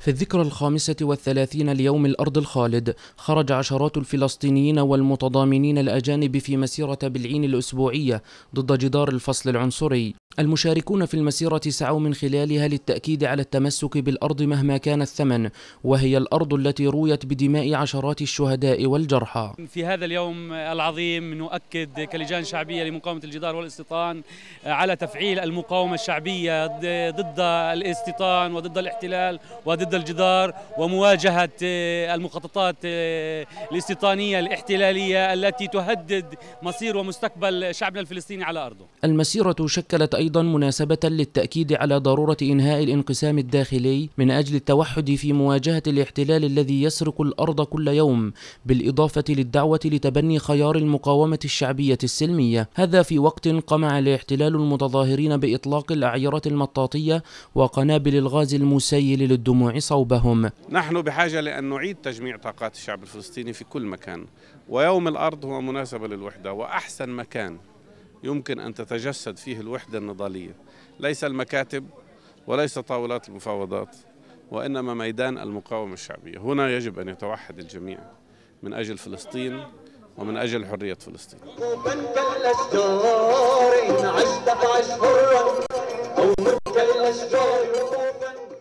في الذكرى الخامسة والثلاثين ليوم الأرض الخالد خرج عشرات الفلسطينيين والمتضامنين الأجانب في مسيرة بالعين الأسبوعية ضد جدار الفصل العنصري المشاركون في المسيرة سعوا من خلالها للتأكيد على التمسك بالأرض مهما كان الثمن وهي الأرض التي رويت بدماء عشرات الشهداء والجرحى في هذا اليوم العظيم نؤكد كلجان شعبية لمقاومة الجدار والاستيطان على تفعيل المقاومة الشعبية ضد الاستيطان وضد الاحتلال وضد ضد الجدار ومواجهة آه، المخططات آه، الاستيطانية الاحتلالية التي تهدد مصير ومستقبل شعبنا الفلسطيني على أرضه المسيرة شكلت أيضا مناسبة للتأكيد على ضرورة إنهاء الانقسام الداخلي من أجل التوحد في مواجهة الاحتلال الذي يسرق الأرض كل يوم بالإضافة للدعوة لتبني خيار المقاومة الشعبية السلمية هذا في وقت قمع الاحتلال المتظاهرين بإطلاق الأعيرة المطاطية وقنابل الغاز المسيل للدموع صوبهم نحن بحاجة لأن نعيد تجميع طاقات الشعب الفلسطيني في كل مكان ويوم الأرض هو مناسبة للوحدة وأحسن مكان يمكن أن تتجسد فيه الوحدة النضالية ليس المكاتب وليس طاولات المفاوضات وإنما ميدان المقاومة الشعبية هنا يجب أن يتوحد الجميع من أجل فلسطين ومن أجل حرية فلسطين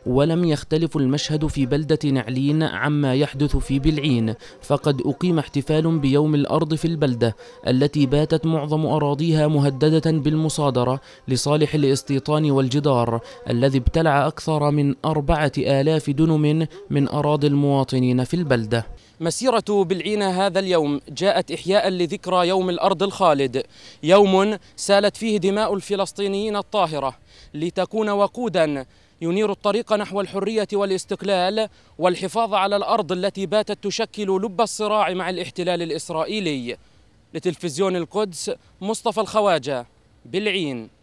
ولم يختلف المشهد في بلدة نعلين عما يحدث في بلعين فقد أقيم احتفال بيوم الأرض في البلدة التي باتت معظم أراضيها مهددة بالمصادرة لصالح الاستيطان والجدار الذي ابتلع أكثر من أربعة آلاف دنم من أراضي المواطنين في البلدة مسيرة بالعينة هذا اليوم جاءت إحياء لذكرى يوم الأرض الخالد يوم سالت فيه دماء الفلسطينيين الطاهرة لتكون وقوداً ينير الطريق نحو الحرية والاستقلال والحفاظ على الأرض التي باتت تشكل لب الصراع مع الاحتلال الإسرائيلي لتلفزيون القدس مصطفى الخواجة بالعين